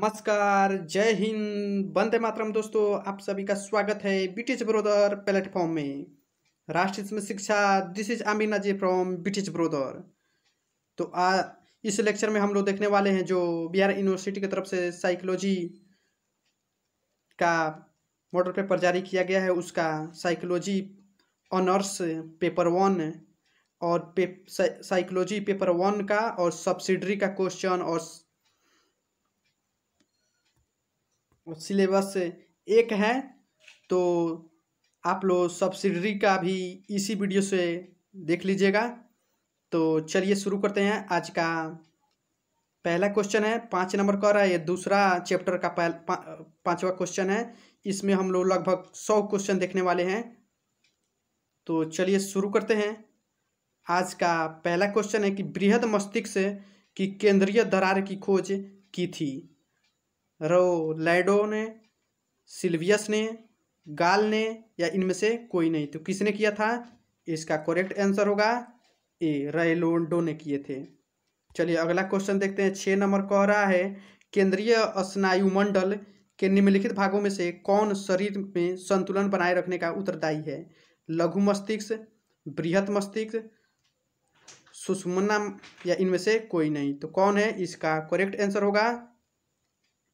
नमस्कार जय हिंद बंदे मातरम दोस्तों आप सभी का स्वागत है ब्रिटिश ब्रोदर प्लेटफॉर्म में राष्ट्रीय शिक्षा this is Amina ji from British brother तो आ इस लेक्चर में हम लोग देखने वाले हैं जो बिहार यूनिवर्सिटी की तरफ से साइकोलॉजी का मॉडल पेपर जारी किया गया है उसका साइकोलॉजी ऑनर्स पेपर वन और पे, साइकोलॉजी पेपर वन का और सब्सिडरी का क्वेश्चन और सिलेबस एक है तो आप लोग सब्सिडरी का भी इसी वीडियो से देख लीजिएगा तो चलिए शुरू करते हैं आज का पहला क्वेश्चन है पाँच नंबर का रहा है ये दूसरा चैप्टर का पाँचवा क्वेश्चन है इसमें हम लोग लगभग सौ क्वेश्चन देखने वाले हैं तो चलिए शुरू करते हैं आज का पहला क्वेश्चन है कि बृहद मस्तिष्क की केंद्रीय दरार की खोज की थी लैडो ने सिल्वियस ने गाल ने या इनमें से कोई नहीं तो किसने किया था इसका करेक्ट आंसर होगा ए रेलोडो ने किए थे चलिए अगला क्वेश्चन देखते हैं छः नंबर कह रहा है केंद्रीय स्नायुमंडल के निम्नलिखित भागों में से कौन शरीर में संतुलन बनाए रखने का उत्तरदायी है लघु मस्तिष्क बृहत मस्तिष्क सुषमना या इनमें से कोई नहीं तो कौन है इसका करेक्ट आंसर होगा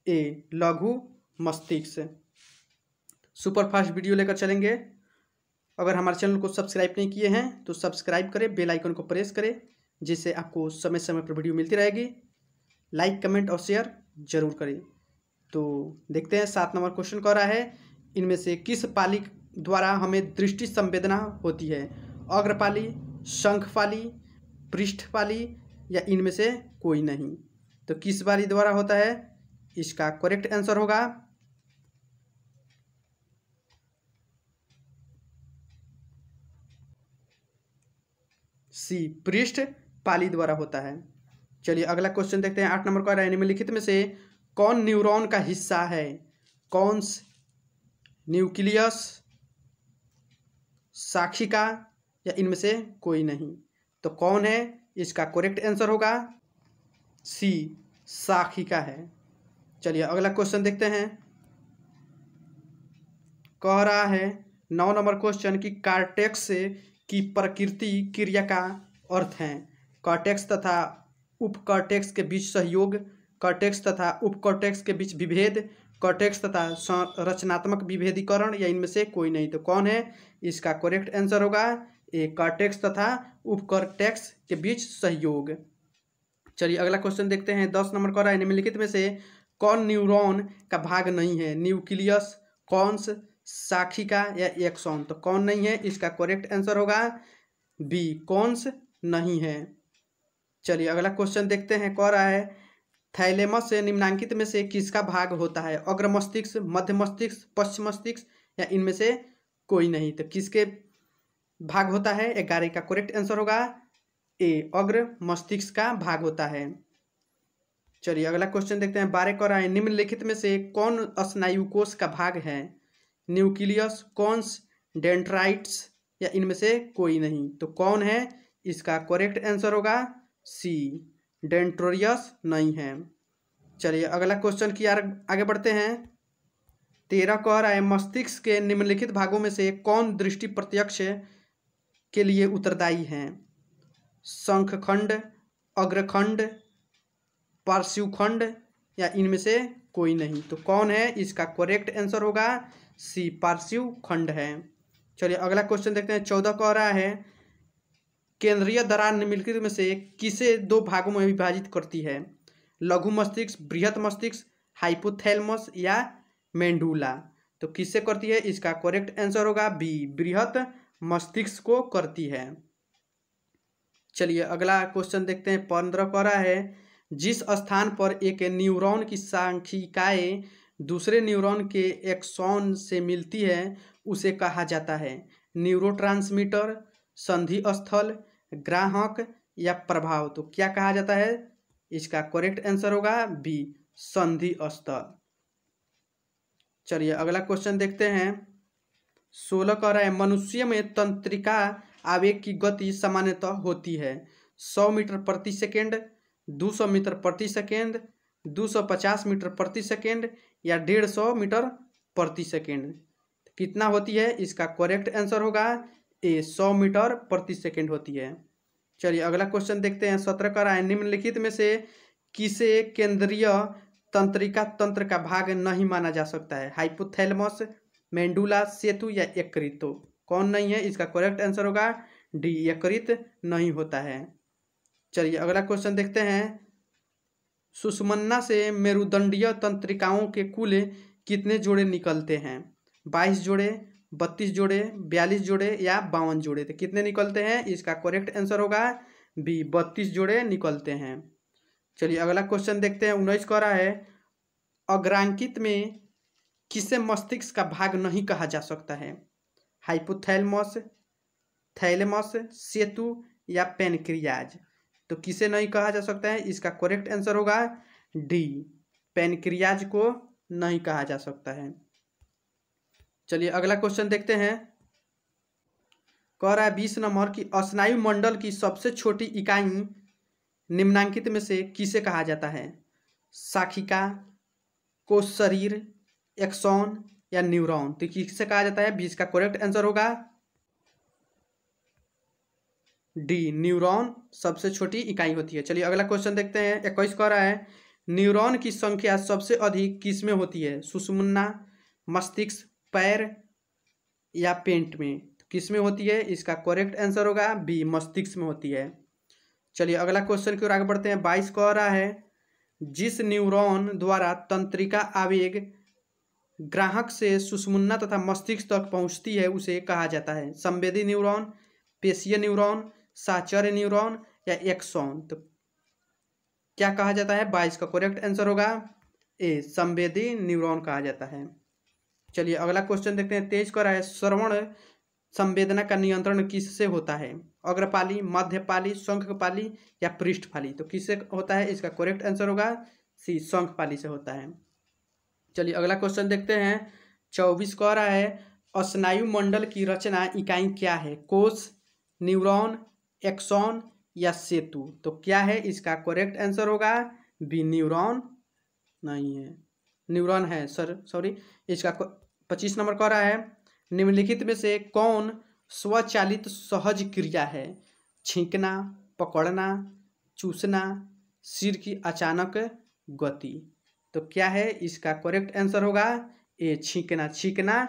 ए लघु मस्तिष्क सुपरफास्ट वीडियो लेकर चलेंगे अगर हमारे चैनल को सब्सक्राइब नहीं किए हैं तो सब्सक्राइब करें बेल आइकन को प्रेस करें जिससे आपको समय समय पर वीडियो मिलती रहेगी लाइक कमेंट और शेयर जरूर करें तो देखते हैं सात नंबर क्वेश्चन कह रहा है इनमें से किस पाली द्वारा हमें दृष्टि संवेदना होती है अग्रपाली शंखपाली पृष्ठपाली या इनमें से कोई नहीं तो किस बाली द्वारा होता है इसका करेक्ट आंसर होगा सी पृष्ठ पाली द्वारा होता है चलिए अगला क्वेश्चन देखते हैं आठ नंबर का निम्नलिखित में से कौन न्यूरॉन का हिस्सा है कौन न्यूक्लियस साक्षिका या इनमें से कोई नहीं तो कौन है इसका करेक्ट आंसर होगा सी साखिका है चलिए अगला क्वेश्चन देखते हैं कह रहा है नौ नंबर क्वेश्चन कि कार्टेक्स की प्रकृति क्रिया का अर्थ है कॉटेक्स तथा उपकॉटेक्स के बीच सहयोग कॉटेक्स तथा उपकॉटेक्स के बीच विभेद कॉटेक्स तथा संरचनात्मक विभेदीकरण या इनमें से कोई नहीं तो कौन है इसका करेक्ट आंसर होगा ए कॉटेक्स तथा उपकॉटेक्स के बीच सहयोग चलिए अगला क्वेश्चन देखते हैं दस नंबर कह रहा है निम्नलिखित में से कौन न्यूरॉन का भाग नहीं है न्यूक्लियस कॉन्स साखिका या एक्सॉन तो कौन नहीं है इसका करेक्ट आंसर होगा बी कॉन्स नहीं है चलिए अगला क्वेश्चन देखते हैं कौन रहा है थैलेमस से निम्नांकित में से किसका भाग होता है अग्र मस्तिष्क मध्य मस्तिष्क पश्चिम मस्तिष्क या इनमें से कोई नहीं तो किसके भाग होता है ग्यारह का करेक्ट आंसर होगा ए अग्र मस्तिष्क का भाग होता है चलिए अगला क्वेश्चन देखते हैं बारह कर आए निम्नलिखित में से कौन स्नायु कोष का भाग है न्यूक्लियस कौनस डेंट्राइट्स या इनमें से कोई नहीं तो कौन है इसका करेक्ट आंसर होगा सी डेंट्रोरियस नहीं है चलिए अगला क्वेश्चन की यार आगे बढ़ते हैं तेरह कह रहा है मस्तिष्क के निम्नलिखित भागों में से कौन दृष्टि प्रत्यक्ष के लिए उत्तरदायी है शंखखंड अग्रखंड खंड या इनमें से कोई नहीं तो कौन है इसका करेक्ट आंसर होगा सी खंड है चलिए अगला क्वेश्चन देखते हैं चौदह कह रहा है केंद्रीय दरार निम्नलिखित में से किसे दो भागों में विभाजित करती है लघु मस्तिष्क बृहत मस्तिष्क हाइपोथैलमस या मेंडूला तो किससे करती है इसका करेक्ट आंसर होगा बी बृहत मस्तिष्क को करती है चलिए अगला क्वेश्चन देखते हैं पंद्रह कह रहा है जिस स्थान पर एक न्यूरॉन की सांख्यिकाएँ दूसरे न्यूरॉन के एक्सॉन से मिलती है उसे कहा जाता है न्यूरोट्रांसमीटर संधि स्थल ग्राहक या प्रभाव तो क्या कहा जाता है इसका करेक्ट आंसर होगा बी संधि स्थल चलिए अगला क्वेश्चन देखते हैं सोलह कह रहा है मनुष्य में तंत्रिका आवेग की गति सामान्यतः होती है सौ मीटर प्रति सेकेंड 200 मीटर प्रति सेकेंड 250 मीटर प्रति सेकेंड या 150 मीटर प्रति सेकेंड कितना होती है इसका करेक्ट आंसर होगा ए 100 मीटर प्रति सेकेंड होती है चलिए अगला क्वेश्चन देखते हैं सत्रह का राय निम्नलिखित में से किसे केंद्रीय तंत्रिका तंत्र का भाग नहीं माना जा सकता है हाइपोथेलमस मेंडुला सेतु या यकृत कौन नहीं है इसका करेक्ट आंसर होगा डी एक नहीं होता है चलिए अगला क्वेश्चन देखते हैं सुषमन्ना से मेरुदंडीय तंत्रिकाओं के कुल कितने जोड़े निकलते हैं बाईस जोड़े बत्तीस जोड़े बयालीस जोड़े या बावन जोड़े तो कितने निकलते हैं इसका करेक्ट आंसर होगा बी बत्तीस जोड़े निकलते हैं चलिए अगला क्वेश्चन देखते हैं उन्नीस कह रहा है अग्रांकित में किसे मस्तिष्क का भाग नहीं कहा जा सकता है हाइपोथैलमस थैलमस सेतु या पेनक्रियाज तो किसे नहीं कहा जा सकता है इसका करेक्ट आंसर होगा डी पेनक्रियाज को नहीं कहा जा सकता है चलिए अगला क्वेश्चन देखते हैं कह रहा है बीस नंबर की अस्नायु मंडल की सबसे छोटी इकाई निम्नांकित में से किसे कहा जाता है साखिका को शरीर एक्सॉन या न्यूरॉन तो किसे कहा जाता है बीस का करेक्ट आंसर होगा डी न्यूरॉन सबसे छोटी इकाई होती है चलिए अगला क्वेश्चन देखते हैं इक्कीस कह रहा है न्यूरॉन की संख्या सबसे अधिक किस में होती है सुषमुन्ना मस्तिष्क पैर या पेंट में तो किस में होती है इसका करेक्ट आंसर होगा बी मस्तिष्क में होती है चलिए अगला क्वेश्चन की ओर आगे बढ़ते हैं बाईस कह रहा है जिस न्यूरॉन द्वारा तंत्रिका आवेग ग्राहक से सुषमुन्ना तथा मस्तिष्क तक पहुंचती है उसे कहा जाता है संवेदी न्यूरॉन पेशीय न्यूरॉन साचर न्यूरॉन या एक्सॉन्त क्या कहा जाता है बाईस का करेक्ट आंसर होगा ए संवेदी न्यूरॉन कहा जाता है चलिए अगला क्वेश्चन देखते हैं तेज कर श्रवण संवेदना का नियंत्रण किससे होता है अग्रपाली मध्यपाली शंखपाली या पृष्ठपाली तो किससे होता है इसका करेक्ट आंसर होगा सी शंखपाली से होता है चलिए अगला क्वेश्चन देखते हैं चौबीस कह रहा है स्नायु मंडल की रचना इकाई क्या है कोष न्यूरॉन एक्सॉन या सेतु तो क्या है इसका करेक्ट आंसर होगा बी न्यूरॉन नहीं है न्यूरॉन है सर सॉरी इसका पच्चीस नंबर कह रहा है निम्नलिखित में से कौन स्वचालित सहज क्रिया है छींकना पकड़ना चूसना सिर की अचानक गति तो क्या है इसका करेक्ट आंसर होगा ए छींकना छींकना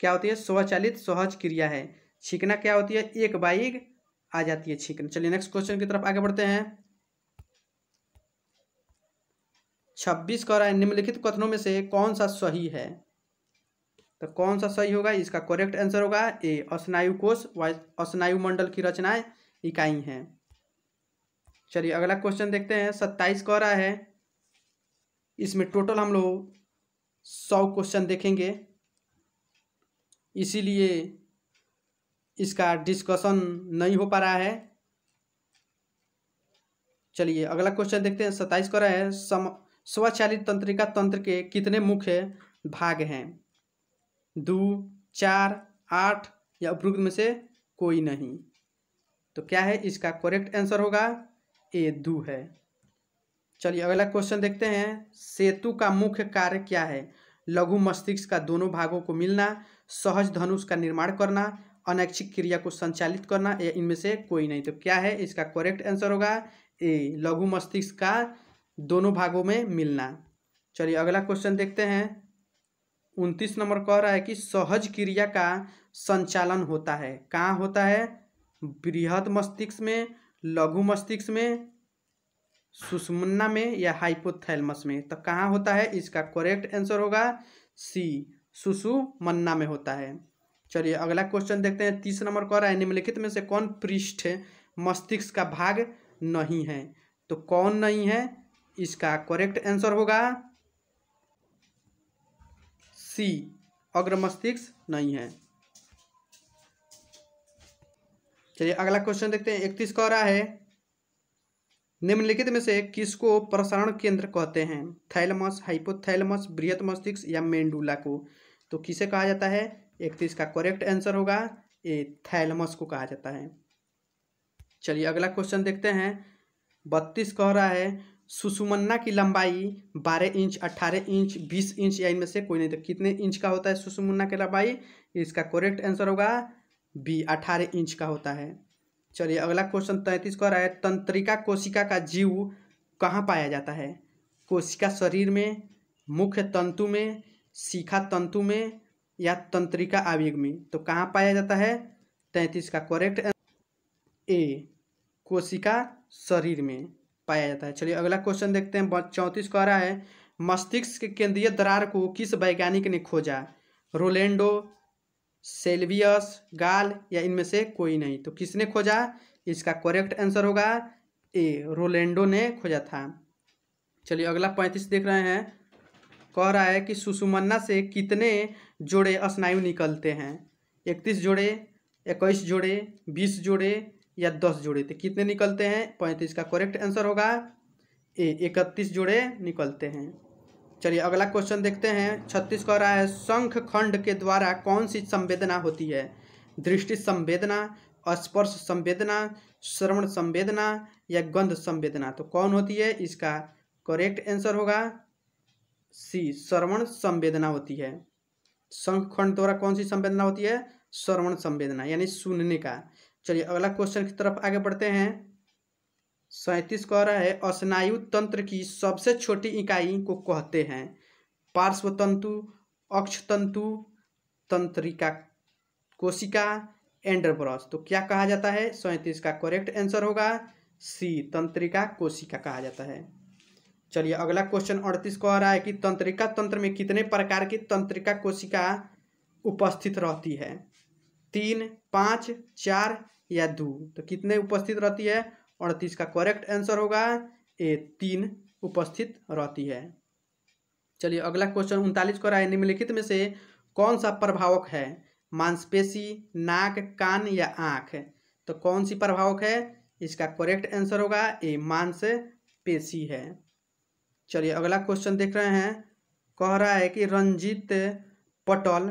क्या होती है स्वचालित सहज क्रिया है छींकना क्या होती है एक बाइक आ जाती है छिकन चलिए नेक्स्ट क्वेश्चन की तरफ आगे बढ़ते हैं छब्बीस कह रहा है निम्नलिखित कथनों में से कौन सा सही है तो कौन सा सही होगा इसका करेक्ट आंसर होगा ए अस्नायु कोष अस्नायु मंडल की रचनाएं इकाई हैं चलिए अगला क्वेश्चन देखते हैं सत्ताईस कह रहा है इसमें टोटल हम लोग सौ क्वेश्चन देखेंगे इसीलिए इसका डिस्कशन नहीं हो पा रहा है चलिए अगला क्वेश्चन देखते हैं सत्ताईस कर रहे हैं सम स्वचालित तंत्रिका तंत्र के कितने मुख्य भाग हैं दो चार आठ या उपरुक्त में से कोई नहीं तो क्या है इसका करेक्ट आंसर होगा ए दू है चलिए अगला क्वेश्चन देखते हैं सेतु का मुख्य कार्य क्या है लघु मस्तिष्क का दोनों भागों को मिलना सहज धनुष का निर्माण करना अनैच्छिक क्रिया को संचालित करना या इनमें से कोई नहीं तो क्या है इसका करेक्ट आंसर होगा ए लघु मस्तिष्क का दोनों भागों में मिलना चलिए अगला क्वेश्चन देखते हैं उनतीस नंबर कह रहा है कि सहज क्रिया का संचालन होता है कहाँ होता है बृहद मस्तिष्क में लघु मस्तिष्क में सुषमना में या हाइपोथैलमस में तो कहाँ होता है इसका करेक्ट आंसर होगा सी सुसुमन्ना में होता है चलिए अगला क्वेश्चन देखते हैं तीस नंबर कह रहा है निम्नलिखित में से कौन पृष्ठ मस्तिष्क का भाग नहीं है तो कौन नहीं है इसका करेक्ट आंसर होगा सी अग्र मस्तिष्क नहीं है चलिए अगला क्वेश्चन देखते हैं इकतीस कह रहा है निम्नलिखित में से किसको प्रसारण केंद्र कहते हैं थैलमस हाइपोथैलमस बृहत मस्तिष्क या मेंडुला को तो किसे कहा जाता है एक तो इसका करेक्ट आंसर होगा ये थैलमस को कहा जाता है चलिए अगला क्वेश्चन देखते हैं बत्तीस कह रहा है सुषुमन्ना की लंबाई बारह इंच अट्ठारह इंच बीस इंच या इनमें से कोई नहीं तो कितने इंच का होता है सुषुमन्ना की लंबाई इसका करेक्ट आंसर होगा बी अठारह इंच का होता है चलिए अगला क्वेश्चन तैंतीस कह रहा है तंत्रिका कोशिका का जीव कहाँ पाया जाता है कोशिका शरीर में मुख्य तंतु में शिखा तंतु में या तंत्रिका आवेग में तो कहाँ पाया जाता है तैंतीस का करेक्ट ए कोशिका शरीर में पाया जाता है चलिए अगला क्वेश्चन देखते हैं चौंतीस कह रहा है मस्तिष्क के केंद्रीय दरार को किस वैज्ञानिक ने खोजा रोलेंडो सेल्वियस गाल या इनमें से कोई नहीं तो किसने खोजा इसका करेक्ट आंसर होगा ए रोलेंडो ने खोजा था चलिए अगला पैंतीस देख रहे हैं कह रहा है कि सुषुमन्ना से कितने जोड़े स्नायु निकलते हैं इकतीस जोड़े इक्कीस जोड़े बीस जोड़े या दस जोड़े तो कितने निकलते हैं पैंतीस का करेक्ट आंसर होगा ए इकतीस जोड़े निकलते हैं चलिए अगला क्वेश्चन देखते हैं छत्तीस कह रहा है शंख खंड के द्वारा कौन सी संवेदना होती है दृष्टि संवेदना स्पर्श संवेदना श्रवण संवेदना या गंध संवेदना तो कौन होती है इसका करेक्ट आंसर होगा सी श्रवण संवेदना होती है संखंड द्वारा कौन सी संवेदना होती है श्रवण संवेदना यानी सुनने का चलिए अगला क्वेश्चन की तरफ आगे बढ़ते हैं सैंतीस कह रहा है असनायु तंत्र की सबसे छोटी इकाई को कहते हैं पार्श्व तंतु अक्ष तंतु तंत्रिका कोशिका एंडरब्रश तो क्या कहा जाता है सैंतीस का करेक्ट आंसर होगा सी तंत्रिका कोशिका कहा जाता है चलिए अगला क्वेश्चन अड़तीस को आ रहा है कि तंत्रिका तंत्र में कितने प्रकार की तंत्रिका कोशिका उपस्थित रहती है तीन पाँच चार या दो तो कितने उपस्थित रहती है अड़तीस का करेक्ट आंसर होगा ए तीन उपस्थित रहती है चलिए अगला क्वेश्चन उनतालीस को रहा है निम्नलिखित में से कौन सा प्रभावक है मांसपेशी नाक कान या आँख तो कौन सी प्रभावक है इसका करेक्ट आंसर होगा ए मांसपेशी है चलिए अगला क्वेश्चन देख रहे हैं कह रहा है कि रंजित पटल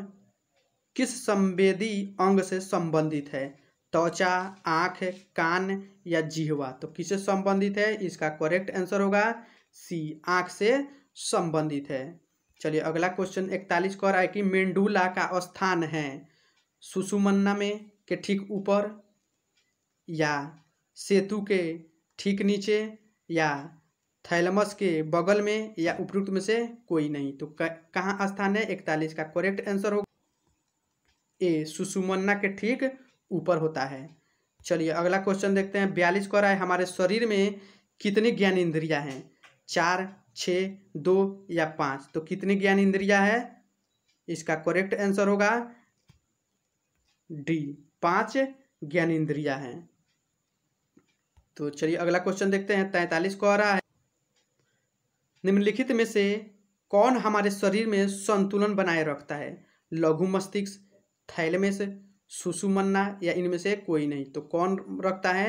किस संवेदी अंग से संबंधित है त्वचा आँख कान या जिहवा तो किसे संबंधित है इसका करेक्ट आंसर होगा सी आँख से संबंधित है चलिए अगला क्वेश्चन इकतालीस कह रहा है कि मेंडुला का स्थान है सुसुमन्ना में के ठीक ऊपर या सेतु के ठीक नीचे या थैलमस के बगल में या उपयुक्त में से कोई नहीं तो कहाँ स्थान है इकतालीस का करेक्ट आंसर होगा ए सुषुमन्ना के ठीक ऊपर होता है चलिए अगला क्वेश्चन देखते हैं बयालीस कर रहा है हमारे शरीर में कितनी ज्ञान इंद्रिया हैं चार छ दो या पाँच तो कितनी ज्ञान इंद्रिया है इसका करेक्ट आंसर होगा डी पाँच ज्ञान इंद्रिया हैं तो चलिए अगला क्वेश्चन देखते हैं तैंतालीस को आ रहा है निम्नलिखित में से कौन हमारे शरीर में संतुलन बनाए रखता है लघु मस्तिष्क थैलमेस सुसुमन्ना या इनमें से कोई नहीं तो कौन रखता है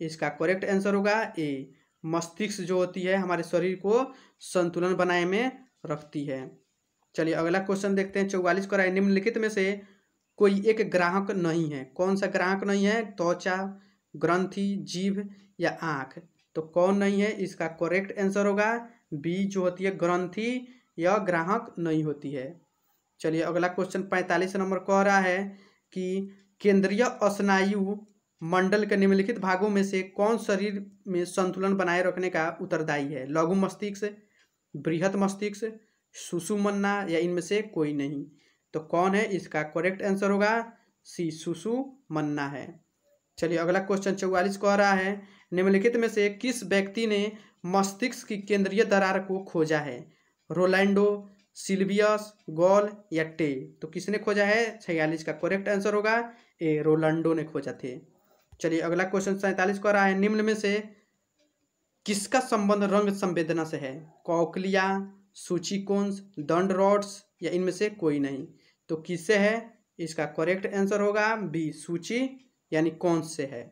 इसका करेक्ट आंसर होगा ए मस्तिष्क जो होती है हमारे शरीर को संतुलन बनाए में रखती है चलिए अगला क्वेश्चन देखते हैं चौवालीस कराए निम्नलिखित में से कोई एक ग्राहक नहीं है कौन सा ग्राहक नहीं है त्वचा ग्रंथि जीभ या आँख तो कौन नहीं है इसका करेक्ट आंसर होगा बी जो होती है ग्रंथी या ग्राहक नहीं होती है चलिए अगला क्वेश्चन पैंतालीस नंबर कह रहा है कि केंद्रीय स्नायु मंडल के निम्नलिखित भागों में से कौन शरीर में संतुलन बनाए रखने का उत्तरदायी है लघु मस्तिष्क बृहत मस्तिष्क सुसुमन्ना या इनमें से कोई नहीं तो कौन है इसका करेक्ट आंसर होगा सी सुसुमन्ना है चलिए अगला क्वेश्चन चौवालीस कह रहा है निम्नलिखित में से किस व्यक्ति ने मस्तिष्क की केंद्रीय दरार को खोजा है रोलैंडो सिल्वियस गॉल या टे तो किसने खोजा है छियालीस का करेक्ट आंसर होगा ए रोलैंडो ने खोजा थे चलिए अगला क्वेश्चन सैंतालीस को रहा है निम्न में से किसका संबंध रंग संवेदना से है कौकलिया सूचिकोंस दंड रॉड्स या इनमें से कोई नहीं तो किससे है इसका करेक्ट आंसर होगा बी सूची यानी कौन से है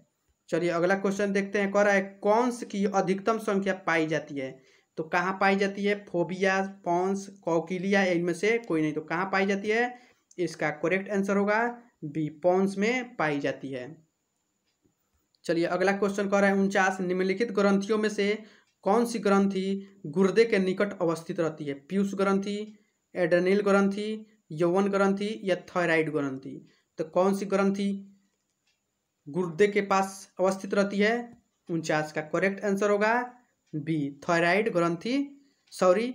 चलिए अगला क्वेश्चन देखते हैं कह रहा है कौनस की अधिकतम संख्या पाई जाती है तो कहाँ पाई जाती है फोबिया पॉन्स कौकिलिया इनमें से कोई नहीं तो कहाँ पाई जाती है इसका करेक्ट आंसर होगा बी पॉन्स में पाई जाती है चलिए अगला क्वेश्चन कह रहा है उनचास निम्नलिखित ग्रंथियों में से कौन सी ग्रंथि गुर्दे के निकट अवस्थित रहती है पीयूष ग्रंथि एड्रेनिल ग्रंथि यौवन ग्रंथि या थायराइड ग्रंथि तो कौन सी ग्रंथि गुर्दे के पास अवस्थित रहती है उनचास का करेक्ट आंसर होगा बी थायराइड ग्रंथि सॉरी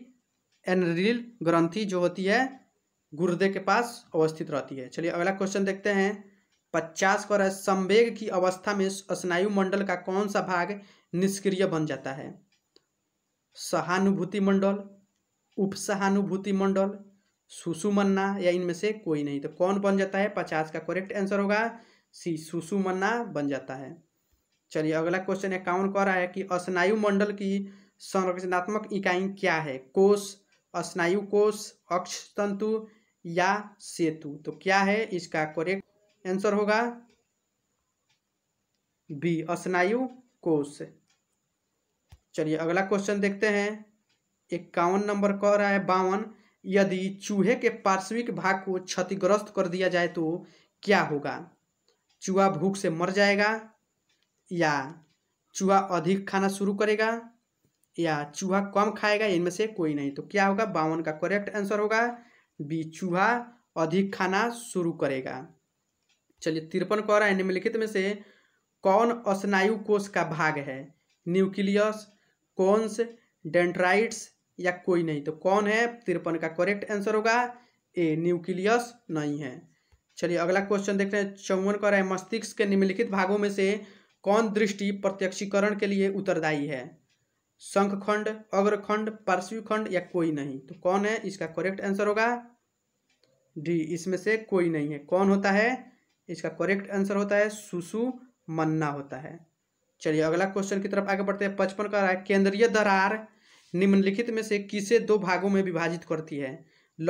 एनरिल ग्रंथि जो होती है गुर्दे के पास अवस्थित रहती है चलिए अगला क्वेश्चन देखते हैं पचास पर संवेग की अवस्था में स्नायु मंडल का कौन सा भाग निष्क्रिय बन जाता है सहानुभूति मंडल उपसहानुभूति मंडल सुसुमन्ना या इनमें से कोई नहीं तो कौन बन जाता है पचास का करेक्ट आंसर होगा सी सुषुमना बन जाता है चलिए अगला क्वेश्चन है कह रहा है कि स्नायु मंडल की संरचनात्मक इकाई क्या है कोष स्नायु कोष अक्ष तंतु या सेतु तो क्या है इसका करेक्ट आंसर होगा बी स्नायु कोष चलिए अगला क्वेश्चन देखते हैं इक्यावन नंबर कह रहा है बावन यदि चूहे के पार्श्विक भाग को क्षतिग्रस्त कर दिया जाए तो क्या होगा चूहा भूख से मर जाएगा या चूहा अधिक खाना शुरू करेगा या चूहा कम खाएगा इनमें से कोई नहीं तो क्या होगा बावन का करेक्ट आंसर होगा बी चूहा अधिक खाना शुरू करेगा चलिए तिरपन कह रहा है निम्नलिखित में से कौन स्नायु कोष का भाग है न्यूक्लियस कौनस डेंट्राइट्स या कोई नहीं तो कौन है तिरपन का करेक्ट आंसर होगा ए न्यूक्लियस नहीं है चलिए अगला क्वेश्चन देख रहे हैं चौवन का है मस्तिष्क के निम्नलिखित भागों में से कौन दृष्टि प्रत्यक्षीकरण के लिए उत्तरदायी है शंखखंड अग्रखंड खंड या कोई नहीं तो कौन है इसका करेक्ट आंसर होगा डी इसमें से कोई नहीं है कौन होता है इसका करेक्ट आंसर होता है सुसु मन्ना होता है चलिए अगला क्वेश्चन की तरफ आगे बढ़ते हैं पचपन का रहा है केंद्रीय दरार निम्नलिखित में से किसे दो भागों में विभाजित करती है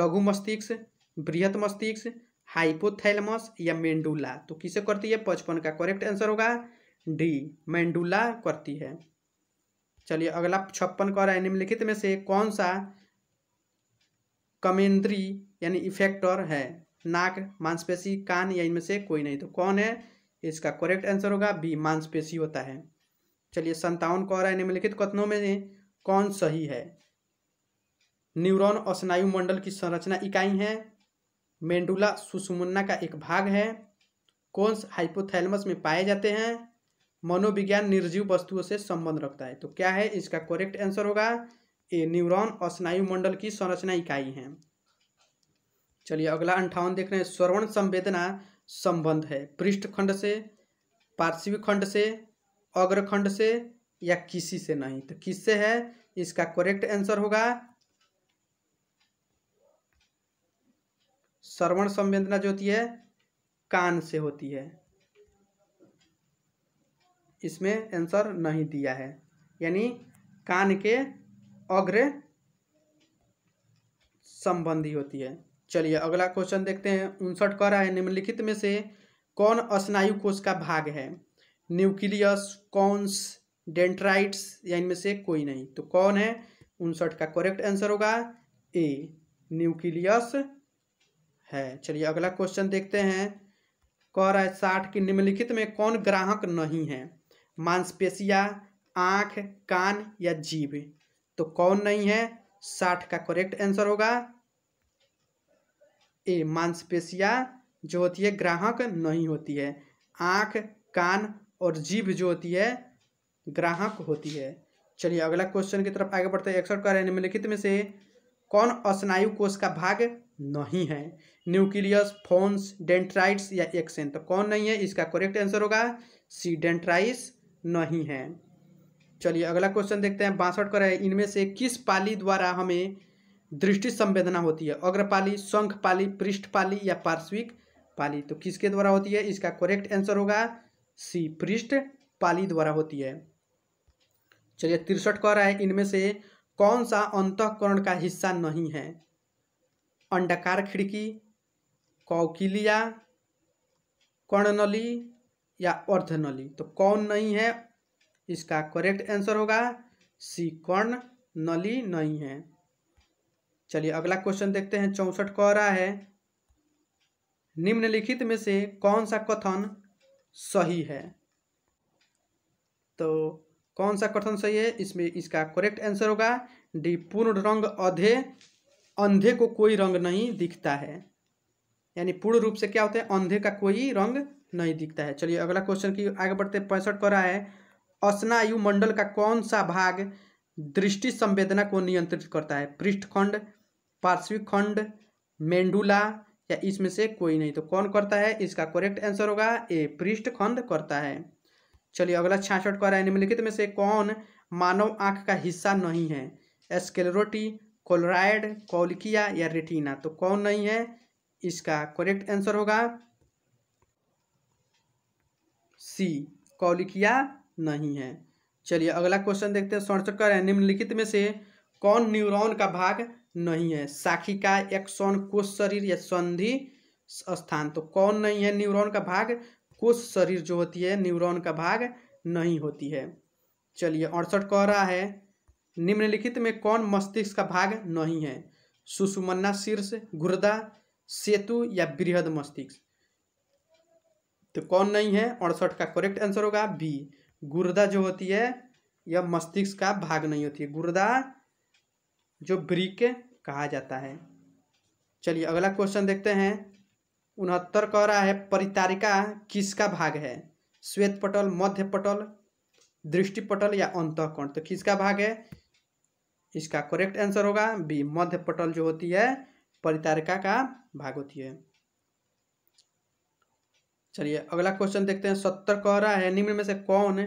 लघु मस्तिष्क बृहत मस्तिष्क हाइपोथैलमस या मेंडुला तो किसे करती है पचपन का करेक्ट आंसर होगा डी मेंडुला करती है चलिए अगला छप्पन का रहा है निम्नलिखित में से कौन सा कमेंद्री यानी इफेक्टर है नाक मांसपेशी कान या इनमें से कोई नहीं तो कौन है इसका करेक्ट आंसर होगा बी मांसपेशी होता है चलिए संतावन कह रहा है निम्नलिखित कथनों में कौन सही है न्यूरॉन और स्नायु मंडल की संरचना इकाई है मेंडुला सुसुमन्ना का एक भाग है कौन हाइपोथैलमस में पाए जाते हैं मनोविज्ञान निर्जीव वस्तुओं से संबंध रखता है तो क्या है इसका करेक्ट आंसर होगा ए न्यूरॉन और स्नायुमंडल की संरचना इकाई है चलिए अगला अंठावन देख रहे हैं स्वर्ण संवेदना संबंध है पृष्ठखंड से पार्श्वी खंड से अग्रखंड से या किसी से नहीं तो किससे है इसका करेक्ट आंसर होगा श्रवण संवेदना जो होती है कान से होती है इसमें आंसर नहीं दिया है यानी कान के अग्र संबंधी होती है चलिए अगला क्वेश्चन देखते हैं उनसठ कह रहा है निम्नलिखित में से कौन स्नायु कोष का भाग है न्यूक्लियस कौनस डेंट्राइट्स या इनमें से कोई नहीं तो कौन है उनसठ का करेक्ट आंसर होगा ए न्यूक्लियस है चलिए अगला क्वेश्चन देखते हैं कह रहा है साठ की निम्नलिखित में कौन ग्राहक नहीं है मांसपेशिया आँख कान या जीव तो कौन नहीं है साठ का करेक्ट आंसर होगा ए मांसपेशिया जो होती है ग्राहक नहीं होती है आँख कान और जीभ जो होती है ग्राहक होती है चलिए अगला क्वेश्चन की तरफ आगे बढ़ते हैं एक्सर्ट कर निम्नलिखित में से कौन अस्नायु कोष का भाग नहीं है न्यूक्लियस फोन्स डेंट्राइट्स या एक्सेन तो कौन नहीं है इसका करेक्ट आंसर होगा सी डेंट्राइस नहीं है चलिए अगला क्वेश्चन देखते हैं बासठ का है इनमें से किस पाली द्वारा हमें दृष्टि संवेदना होती है अग्रपाली शंख पाली पृष्ठ पाली या पार्श्विक पाली तो किसके द्वारा होती है इसका करेक्ट आंसर होगा सी पृष्ठ पाली द्वारा होती है चलिए तिरसठ कह रहा है इनमें से कौन सा अंतकरण का हिस्सा नहीं है अंडाकार खिड़की कौकिलिया नली या अर्धनली तो कौन नहीं है इसका करेक्ट आंसर होगा सी कर्ण नली नहीं है चलिए अगला क्वेश्चन देखते हैं चौंसठ कह रहा है निम्नलिखित में से कौन सा कथन सही है तो कौन सा कथन सही है इसमें इसका करेक्ट आंसर होगा डी पूर्ण रंग अधे अंधे को कोई रंग नहीं दिखता है यानी पूर्ण रूप से क्या होता है अंधे का कोई रंग नहीं दिखता है चलिए अगला क्वेश्चन की आगे बढ़ते पैंसठ पर रहा है असनायु मंडल का कौन सा भाग दृष्टि संवेदना को नियंत्रित करता है पृष्ठखंड पार्श्विक खंड मेंडुला या इसमें से कोई नहीं तो कौन करता है इसका करेक्ट आंसर होगा ए पृष्ठखंड करता है चलिए अगला छियासठ है निम्नलिखित में से कौन मानव आंख का हिस्सा नहीं है एस्केलरोटी कोलोराइड कौलिकिया या रेटिना तो कौन नहीं है इसका करेक्ट आंसर होगा सी कौलिकिया नहीं है चलिए अगला क्वेश्चन देखते हैं सड़सठ का निम्नलिखित में से कौन न्यूरॉन का भाग नहीं है शाखिका एक्सॉन कोष शरीर या संधि स्थान तो कौन नहीं है न्यूरॉन का भाग कोष शरीर जो होती है न्यूरॉन का भाग नहीं होती है चलिए अड़सठ कह रहा है निम्नलिखित में कौन मस्तिष्क का भाग नहीं है सुषुमन्ना शीर्ष गुर्दा सेतु या बृहद मस्तिष्क तो कौन नहीं है अड़सठ का करेक्ट आंसर होगा बी गुर्दा जो होती है यह मस्तिष्क का भाग नहीं होती है गुर्दा जो ब्रिक कहा जाता है चलिए अगला क्वेश्चन देखते हैं उनहत्तर कह रहा है परितारिका किसका भाग है श्वेत पटल मध्य पटल दृष्टि पटल या कोण तो किसका भाग है इसका करेक्ट आंसर होगा बी मध्य पटल जो होती है परितारिका का भाग होती है चलिए अगला क्वेश्चन देखते हैं सत्तर कह रहा है निम्न में से कौन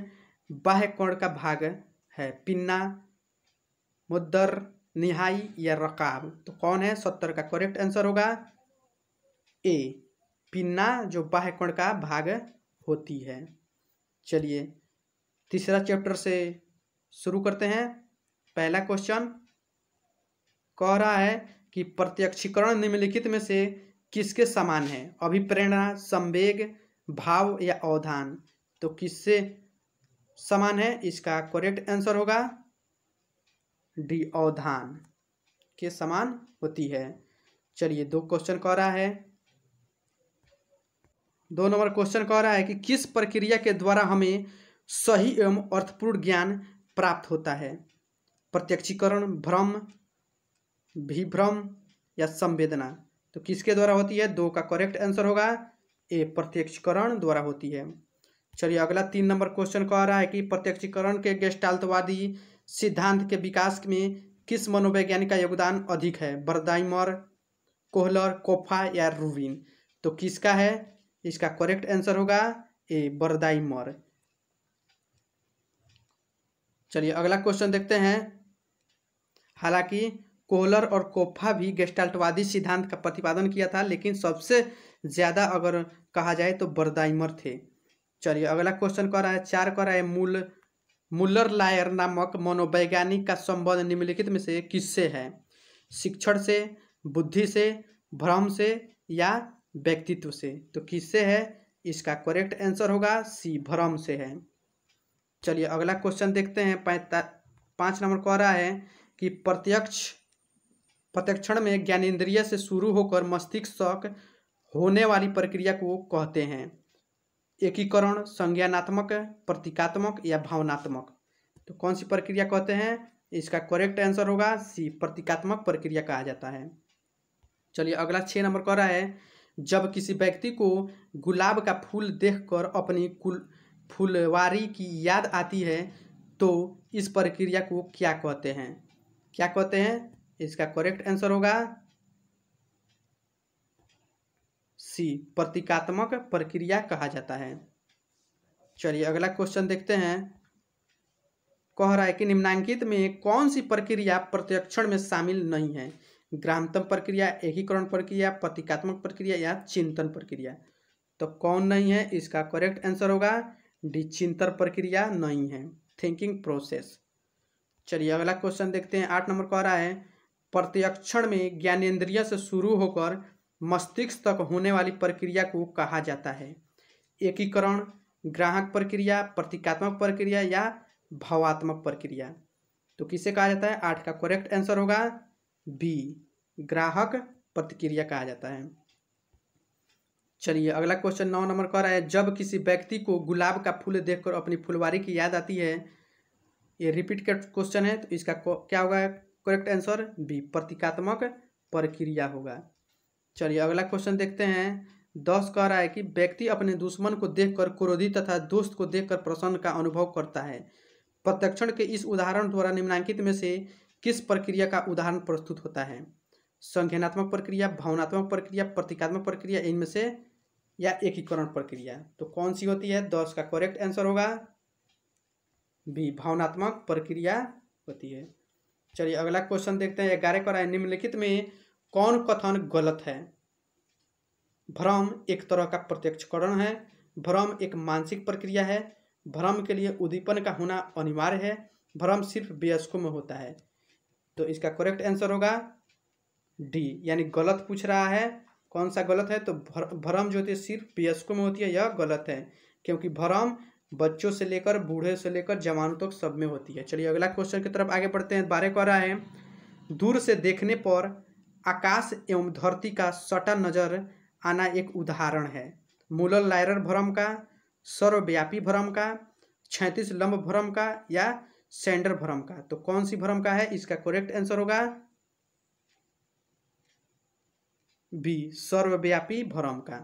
बाह्य कोण का भाग है पिन्ना मुद्दर निहाई या रकाब तो कौन है सत्तर का करेक्ट आंसर होगा ए पिन्ना जो बाह्य कोण का भाग होती है चलिए तीसरा चैप्टर से शुरू करते हैं पहला क्वेश्चन कह रहा है कि प्रत्यक्षीकरण निम्नलिखित में से किसके समान है अभिप्रेरणा संवेग भाव या अवधान तो किससे समान है इसका करेक्ट आंसर होगा डी अवधान के समान होती है चलिए दो क्वेश्चन कह रहा है दो नंबर क्वेश्चन कह रहा है कि किस प्रक्रिया के द्वारा हमें सही एवं अर्थपूर्ण ज्ञान प्राप्त होता है प्रत्यक्षीकरण भ्रम विभ्रम या संवेदना तो किसके द्वारा होती है दो का करेक्ट आंसर होगा ए प्रत्यक्षीकरण द्वारा होती है चलिए अगला तीन नंबर क्वेश्चन कह रहा है कि प्रत्यक्षकरण के गेस्टाल्तवादी सिद्धांत के विकास में किस मनोवैज्ञानिक का योगदान अधिक है बर्दाइमर कोहलर कोफा या रूबिन तो किसका है इसका करेक्ट आंसर होगा ए बर्दाइमर चलिए अगला क्वेश्चन देखते हैं हालांकि कोहलर और कोफा भी गेस्टाल्टवादी सिद्धांत का प्रतिपादन किया था लेकिन सबसे ज़्यादा अगर कहा जाए तो बर्दाइमर थे चलिए अगला क्वेश्चन कर रहा है चार कर रहा है मूल मुलर लायर नामक मनोवैज्ञानिक का संबंध निम्नलिखित में से किससे है शिक्षण से बुद्धि से भ्रम से या व्यक्तित्व से तो किससे है इसका करेक्ट आंसर होगा सी भ्रम से है चलिए अगला क्वेश्चन देखते हैं पैंता पाँच नंबर कह रहा है कि प्रत्यक्ष प्रत्यक्षण में ज्ञानेन्द्रिय से शुरू होकर मस्तिष्क होने वाली प्रक्रिया को कहते हैं एकीकरण संज्ञानात्मक प्रतीकात्मक या भावनात्मक तो कौन सी प्रक्रिया कहते हैं इसका करेक्ट आंसर होगा सी प्रतीकात्मक प्रक्रिया कहा जाता है चलिए अगला छः नंबर कह रहा है जब किसी व्यक्ति को गुलाब का फूल देखकर अपनी कुल फुलवारी की याद आती है तो इस प्रक्रिया को क्या कहते हैं क्या कहते हैं इसका करेक्ट आंसर होगा सी प्रतीकात्मक प्रक्रिया कहा जाता है चलिए अगला क्वेश्चन देखते हैं कह रहा है कि निम्नांकित में कौन सी प्रक्रिया प्रत्यक्षण में शामिल नहीं है ग्रामतम प्रक्रिया एकीकरण प्रक्रिया प्रतीकात्मक प्रक्रिया या चिंतन प्रक्रिया तो कौन नहीं है इसका करेक्ट आंसर होगा डी चिंतन प्रक्रिया नहीं है थिंकिंग प्रोसेस चलिए अगला क्वेश्चन देखते हैं आठ नंबर कह रहा है प्रत्यक्षण में ज्ञानेन्द्रिय से शुरू होकर मस्तिष्क तक होने वाली प्रक्रिया को कहा जाता है एकीकरण ग्राहक प्रक्रिया प्रतीकात्मक प्रक्रिया या भावात्मक प्रक्रिया तो किसे कहा जाता है आठ का करेक्ट आंसर होगा बी ग्राहक प्रतिक्रिया कहा जाता है चलिए अगला क्वेश्चन नौ नंबर कर रहा है जब किसी व्यक्ति को गुलाब का फूल देखकर अपनी फुलवारी की याद आती है ये रिपीट का क्वेश्चन है तो इसका क्या होगा करेक्ट आंसर बी प्रतीकात्मक प्रक्रिया होगा चलिए अगला क्वेश्चन देखते हैं दस कह रहा है कि व्यक्ति अपने दुश्मन को देखकर क्रोधी तथा दोस्त को देखकर प्रसन्न का अनुभव करता है प्रत्यक्षण के इस उदाहरण द्वारा निम्नांकित में से किस प्रक्रिया का उदाहरण प्रस्तुत होता है संज्ञानात्मक प्रक्रिया भावनात्मक प्रक्रिया प्रतीकात्मक प्रक्रिया इनमें से या एकीकरण प्रक्रिया तो कौन सी होती है दस का करेक्ट आंसर होगा बी भावनात्मक प्रक्रिया होती है चलिए अगला क्वेश्चन देखते हैं ग्यारह का निम्नलिखित में कौन कथन गलत है भ्रम एक तरह का प्रत्यक्षकरण है भ्रम एक मानसिक प्रक्रिया है भ्रम के लिए उद्दीपन का होना अनिवार्य है भ्रम सिर्फ वयस्कों में होता है तो इसका करेक्ट आंसर होगा डी यानी गलत पूछ रहा है कौन सा गलत है तो भ्रम जो होती है सिर्फ वयस्कों में होती है यह गलत है क्योंकि भ्रम बच्चों से लेकर बूढ़े से लेकर जवानों तक तो सब में होती है चलिए अगला क्वेश्चन की तरफ आगे बढ़ते हैं बारह कह रहा है दूर से देखने पर आकाश एवं धरती का सटा नज़र आना एक उदाहरण है मूलर लायरर भ्रम का सर्वव्यापी भ्रम का छैतीस लंब भ्रम का या सेंडर भ्रम का तो कौन सी भ्रम का है इसका करेक्ट आंसर होगा बी सर्वव्यापी भ्रम का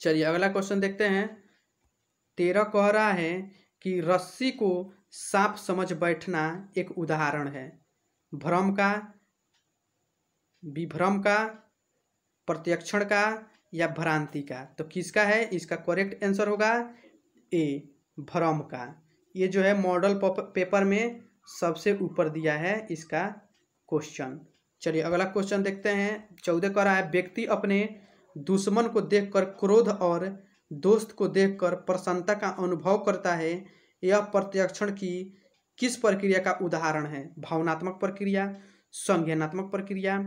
चलिए अगला क्वेश्चन देखते हैं तेरह कह रहा है कि रस्सी को सांप समझ बैठना एक उदाहरण है भ्रम का विभ्रम का प्रत्यक्षण का या भ्रांति का तो किसका है इसका करेक्ट आंसर होगा ए भ्रम का ये जो है मॉडल पेपर में सबसे ऊपर दिया है इसका क्वेश्चन चलिए अगला क्वेश्चन देखते हैं चौदह कह रहा है व्यक्ति अपने दुश्मन को देखकर क्रोध और दोस्त को देखकर प्रसन्नता का अनुभव करता है यह प्रत्यक्षण की किस प्रक्रिया का उदाहरण है भावनात्मक प्रक्रिया संज्ञानात्मक प्रक्रिया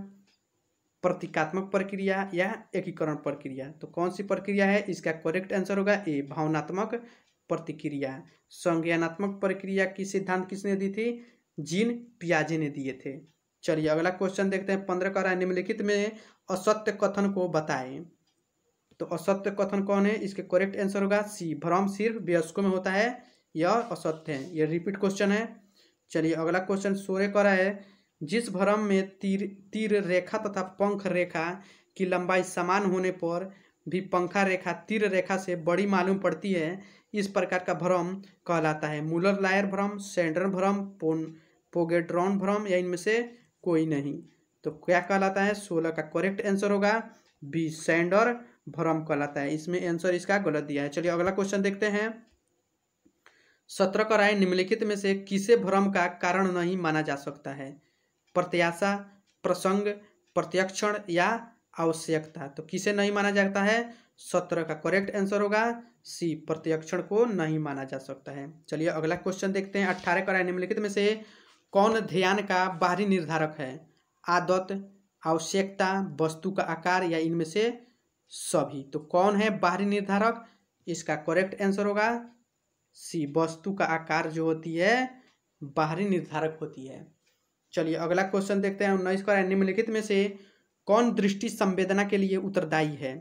प्रतीकात्मक प्रक्रिया या एकीकरण प्रक्रिया तो कौन सी प्रक्रिया है इसका करेक्ट आंसर होगा ए भावनात्मक प्रतिक्रिया संज्ञानात्मक प्रक्रिया की सिद्धांत किसने दी थी जीन पियाजे ने दिए थे चलिए अगला क्वेश्चन देखते हैं पंद्रह का निम्नलिखित में असत्य कथन को बताएं तो असत्य कथन कौन है इसके करेक्ट आंसर होगा सी भ्रम सिर्फ व्यस्कों में होता है यह असत्य है यह रिपीट क्वेश्चन है चलिए अगला क्वेश्चन सूर्य करा है जिस भ्रम में तीर तीर रेखा तथा पंख रेखा की लंबाई समान होने पर भी पंखा रेखा तीर रेखा से बड़ी मालूम पड़ती है इस प्रकार का भ्रम कहलाता है मूलर लायर भ्रम सेंडर भ्रम पोन पोगेड्रॉन भ्रम या इनमें से कोई नहीं तो क्या कहलाता है सोलह का करेक्ट आंसर होगा बी सेंडर भ्रम कहलाता है इसमें आंसर इसका गलत दिया है चलिए अगला क्वेश्चन देखते हैं सत्र का राय निम्नलिखित में से किसे भ्रम का कारण नहीं माना जा सकता है प्रत्याशा प्रसंग प्रत्यक्षण या आवश्यकता तो किसे नहीं माना जाता है सत्र का करेक्ट आंसर होगा सी प्रत्यक्षण को नहीं माना जा सकता है चलिए अगला क्वेश्चन देखते हैं अट्ठारह का राय निम्नलिखित में से कौन ध्यान का बाहरी निर्धारक है आदत आवश्यकता वस्तु का आकार या इनमें से सभी तो कौन है बाहरी निर्धारक इसका करेक्ट आंसर होगा सी वस्तु का आकार जो होती है बाहरी निर्धारक होती है चलिए अगला क्वेश्चन देखते हैं उन्नीस का निम्नलिखित में से कौन दृष्टि संवेदना के लिए उत्तरदायी है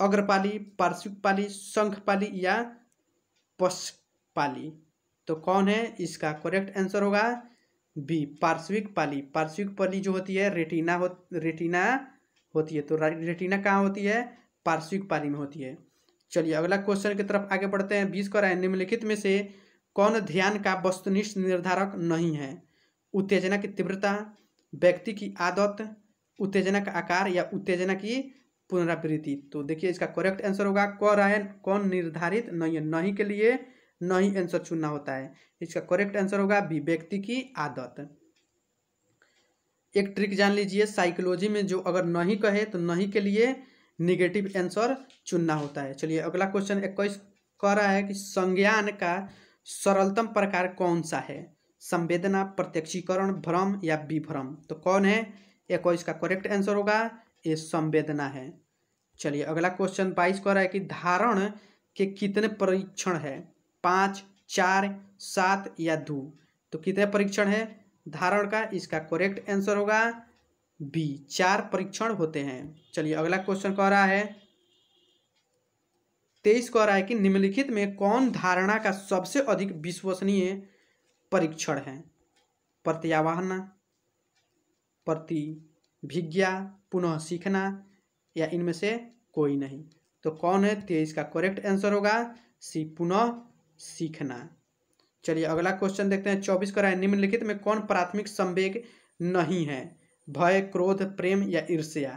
अग्रपाली पार्श्विक पार्श्विकपाली शंखपाली या पशपाली तो कौन है इसका करेक्ट आंसर होगा बी पार्श्विक पाली पार्श्विक पाली जो होती है रेटिना हो रेटिना होती है तो रेटिना कहाँ होती है पार्श्विक पारी में होती है चलिए अगला क्वेश्चन की तरफ आगे बढ़ते हैं बीस कर निम्नलिखित में से कौन ध्यान का वस्तुनिष्ठ निर्धारक नहीं है उत्तेजना की तीव्रता व्यक्ति की आदत उत्तेजना का आकार या उत्तेजना की पुनरावृत्ति तो देखिए इसका करेक्ट आंसर होगा क रायन कौन निर्धारित नहीं है नहीं के लिए नहीं आंसर चुनना होता है इसका करेक्ट आंसर होगा बी व्यक्ति की आदत एक ट्रिक जान लीजिए साइकोलॉजी में जो अगर नहीं कहे तो नहीं के लिए निगेटिव आंसर चुनना होता है चलिए अगला क्वेश्चन इक्कीस कह रहा है कि संज्ञान का सरलतम प्रकार कौन सा है संवेदना प्रत्यक्षीकरण भ्रम या विभ्रम तो कौन है इक्कीस का करेक्ट आंसर होगा ये संवेदना है चलिए अगला क्वेश्चन बाईस कह रहा है कि धारण के कितने परीक्षण है पाँच चार सात या दो तो कितने परीक्षण है धारण का इसका करेक्ट आंसर होगा बी चार परीक्षण होते हैं चलिए अगला क्वेश्चन कह रहा है तेईस कह रहा है कि निम्नलिखित में कौन धारणा का सबसे अधिक विश्वसनीय परीक्षण है प्रति प्रतिभिज्ञा पुनः सीखना या इनमें से कोई नहीं तो कौन है तेईस का करेक्ट आंसर होगा सी पुनः सीखना चलिए अगला क्वेश्चन देखते हैं चौबीस का है निम्नलिखित में कौन प्राथमिक संवेग नहीं है भय क्रोध प्रेम या ईर्ष्या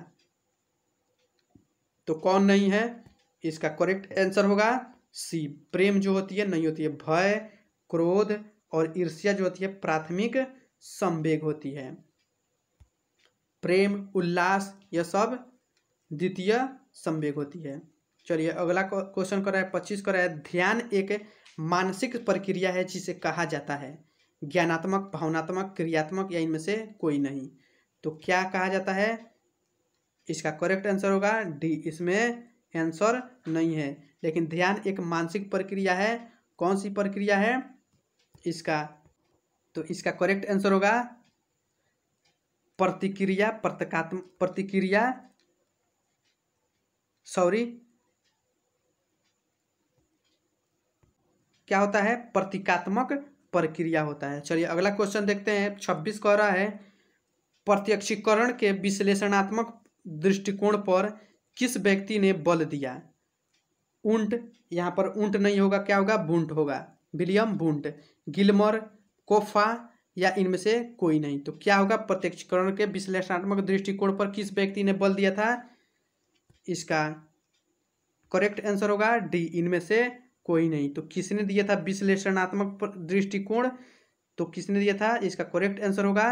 तो कौन नहीं है इसका करेक्ट आंसर होगा सी प्रेम जो होती है नहीं होती है भय क्रोध और ईर्ष्या जो होती है प्राथमिक संवेग होती है प्रेम उल्लास यह सब द्वितीय संवेग होती है चलिए अगला क्वेश्चन कर रहा है पच्चीस कर रहा है ध्यान एक मानसिक प्रक्रिया है जिसे कहा जाता है ज्ञानात्मक भावनात्मक क्रियात्मक या इनमें से कोई नहीं तो क्या कहा जाता है इसका करेक्ट आंसर होगा डी इसमें आंसर नहीं है लेकिन ध्यान एक मानसिक प्रक्रिया है कौन सी प्रक्रिया है इसका तो इसका करेक्ट आंसर होगा प्रतिक्रिया प्रतिकात्म प्रतिक्रिया सॉरी क्या होता है प्रतीकात्मक प्रक्रिया होता है चलिए अगला क्वेश्चन देखते हैं छब्बीस कह रहा है प्रत्यक्षीकरण के विश्लेषणात्मक दृष्टिकोण पर किस व्यक्ति ने बल दिया ऊंट यहाँ पर ऊंट नहीं होगा क्या होगा बुंट होगा विलियम बुंट गिलमर कोफा या इनमें से कोई नहीं तो क्या होगा प्रत्यक्षकरण के विश्लेषणात्मक दृष्टिकोण पर किस व्यक्ति ने बल दिया था इसका करेक्ट आंसर होगा डी इनमें से कोई नहीं तो किसने दिया था विश्लेषणात्मक दृष्टिकोण तो किसने दिया था इसका करेक्ट आंसर होगा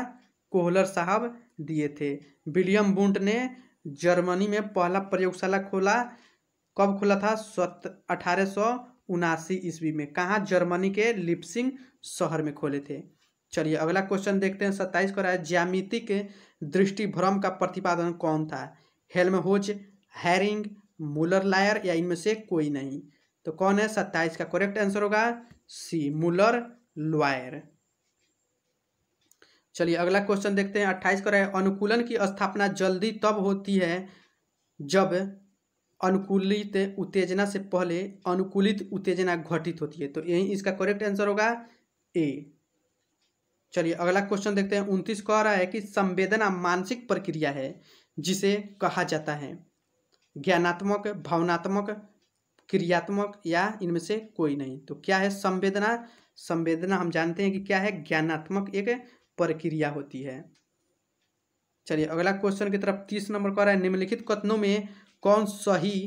कोहलर साहब दिए थे विलियम बुंट ने जर्मनी में पहला प्रयोगशाला खोला कब खोला था सत अठारह सौ उनासी ईस्वी में कहाँ जर्मनी के लिप्सिंग शहर में खोले थे चलिए अगला क्वेश्चन देखते हैं सत्ताईस को रहा है ज्यामितिक दृष्टि भ्रम का प्रतिपादन कौन था हेल्महोज हैरिंग मूलर लायर या इनमें से कोई नहीं तो कौन है सत्ताईस का करेक्ट आंसर होगा सी मुलर लॉयर चलिए अगला क्वेश्चन देखते हैं अट्ठाईस कर अनुकूलन की स्थापना जल्दी तब होती है जब अनुकूलित उत्तेजना से पहले अनुकूलित उत्तेजना घटित होती है तो यही इसका करेक्ट आंसर होगा ए चलिए अगला क्वेश्चन देखते हैं उनतीस कह रहा है कि संवेदना मानसिक प्रक्रिया है जिसे कहा जाता है ज्ञानात्मक भावनात्मक क्रियात्मक या इनमें से कोई नहीं तो क्या है संवेदना संवेदना हम जानते हैं कि क्या है ज्ञानात्मक एक प्रक्रिया होती है चलिए अगला क्वेश्चन की तरफ तीस नंबर का रहा है निम्नलिखित कथनों में कौन सही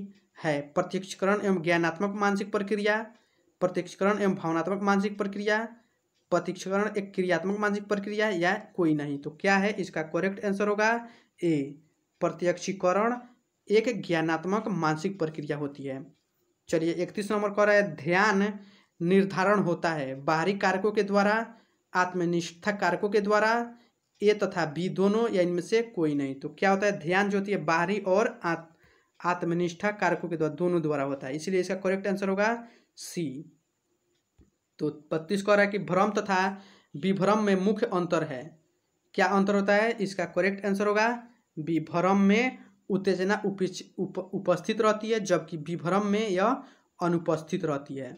है प्रत्यक्षकरण एवं ज्ञानात्मक मानसिक प्रक्रिया प्रत्यक्षकरण एवं भावनात्मक मानसिक प्रक्रिया प्रत्यक्षकरण एक क्रियात्मक मानसिक प्रक्रिया या कोई नहीं तो क्या है इसका करेक्ट आंसर होगा ए प्रत्यक्षीकरण एक ज्ञानात्मक मानसिक प्रक्रिया होती है चलिए इकतीस नंबर कह रहा है ध्यान निर्धारण होता है बाहरी कारकों के द्वारा आत्मनिष्ठा कारकों के द्वारा ए तथा बी दोनों या इनमें से कोई नहीं तो क्या होता है ध्यान जो होती है बाहरी और आत, आत्मनिष्ठा कारकों के द्वारा दोनों द्वारा होता है इसलिए इसका करेक्ट आंसर होगा सी तो बत्तीस कह रहा है कि भ्रम तथा विभ्रम में मुख्य अंतर है क्या अंतर होता है इसका करेक्ट आंसर होगा विभ्रम में उत्तेजना उप, उपस्थित रहती है जबकि विभ्रम में यह अनुपस्थित रहती है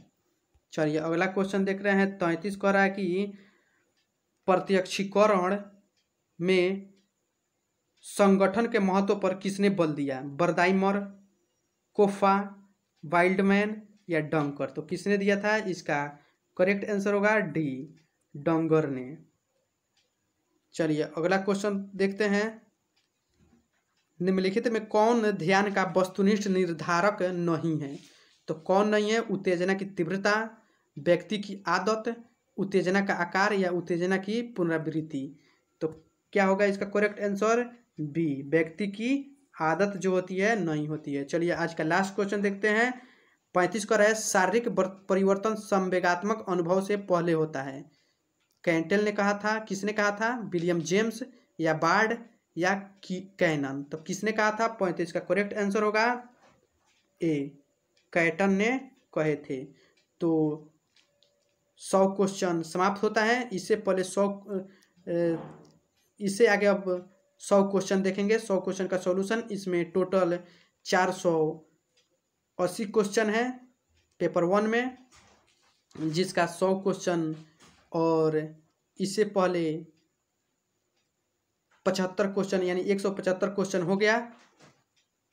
चलिए अगला क्वेश्चन देख रहे हैं तैंतीस कह रहा है कि प्रत्यक्षीकरण में संगठन के महत्व पर किसने बल दिया बरदाइमर कोफा वाइल्डमैन या डंकर तो किसने दिया था इसका करेक्ट आंसर होगा डी डंगर ने चलिए अगला क्वेश्चन देखते हैं निम्नलिखित में कौन ध्यान का वस्तुनिष्ठ निर्धारक नहीं है तो कौन नहीं है उत्तेजना की तीव्रता व्यक्ति की आदत उत्तेजना का आकार या उत्तेजना की पुनरावृत्ति तो क्या होगा इसका करेक्ट आंसर बी व्यक्ति की आदत जो होती है नहीं होती है चलिए आज का लास्ट क्वेश्चन देखते हैं पैंतीस का है शारीरिक परिवर्तन संवेगात्मक अनुभव से पहले होता है कैंटेल ने कहा था किसने कहा था विलियम जेम्स या बार्ड या की कैनन तो किसने कहा था पैंतीस का करेक्ट आंसर होगा ए कैटन ने कहे थे तो सौ क्वेश्चन समाप्त होता है इससे पहले सौ इससे आगे अब सौ क्वेश्चन देखेंगे सौ क्वेश्चन का सॉल्यूशन इसमें टोटल चार सौ अस्सी क्वेश्चन है पेपर वन में जिसका सौ क्वेश्चन और इससे पहले पचहत्तर क्वेश्चन यानी एक सौ पचहत्तर क्वेश्चन हो गया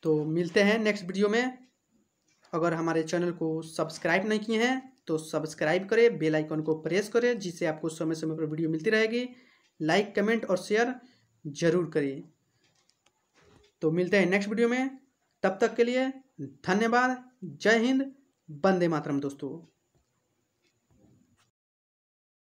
तो मिलते हैं नेक्स्ट वीडियो में अगर हमारे चैनल को सब्सक्राइब नहीं किए हैं तो सब्सक्राइब करें बेल आइकन को प्रेस करें जिससे आपको समय समय पर वीडियो मिलती रहेगी लाइक कमेंट और शेयर जरूर करिए तो मिलते हैं नेक्स्ट वीडियो में तब तक के लिए धन्यवाद जय हिंद वंदे मातरम दोस्तों